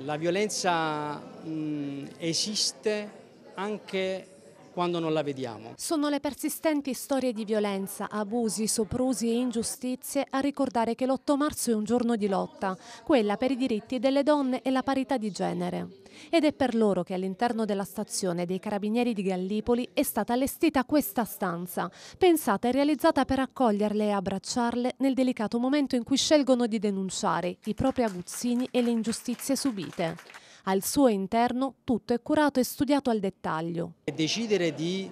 La violenza mh, mm, esiste anche quando non la vediamo. Sono le persistenti storie di violenza, abusi, soprusi e ingiustizie a ricordare che l'8 marzo è un giorno di lotta, quella per i diritti delle donne e la parità di genere. Ed è per loro che all'interno della stazione dei Carabinieri di Gallipoli è stata allestita questa stanza, pensata e realizzata per accoglierle e abbracciarle nel delicato momento in cui scelgono di denunciare i propri aguzzini e le ingiustizie subite. Al suo interno tutto è curato e studiato al dettaglio. Decidere di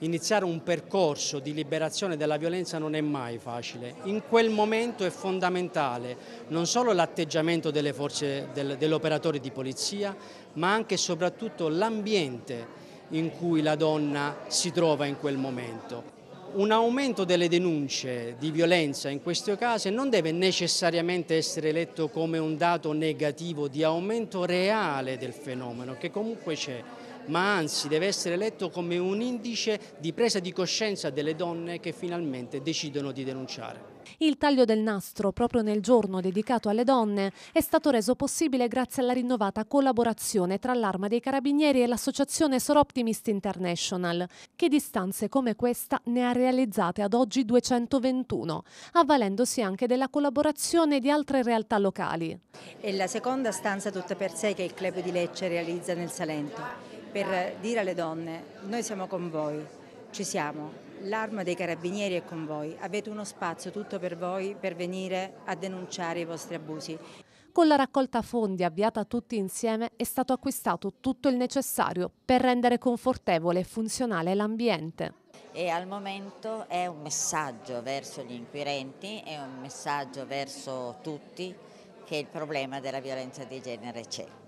iniziare un percorso di liberazione dalla violenza non è mai facile. In quel momento è fondamentale non solo l'atteggiamento delle forze del, dell'operatore di polizia, ma anche e soprattutto l'ambiente in cui la donna si trova in quel momento un aumento delle denunce di violenza in questo caso non deve necessariamente essere letto come un dato negativo di aumento reale del fenomeno che comunque c'è ma anzi deve essere letto come un indice di presa di coscienza delle donne che finalmente decidono di denunciare. Il taglio del nastro, proprio nel giorno dedicato alle donne, è stato reso possibile grazie alla rinnovata collaborazione tra l'Arma dei Carabinieri e l'associazione Soroptimist International, che distanze come questa ne ha realizzate ad oggi 221, avvalendosi anche della collaborazione di altre realtà locali. È la seconda stanza tutta per sé che il Club di Lecce realizza nel Salento per dire alle donne noi siamo con voi, ci siamo, l'arma dei carabinieri è con voi, avete uno spazio tutto per voi per venire a denunciare i vostri abusi. Con la raccolta fondi avviata tutti insieme è stato acquistato tutto il necessario per rendere confortevole e funzionale l'ambiente. E al momento è un messaggio verso gli inquirenti, è un messaggio verso tutti che il problema della violenza di genere c'è.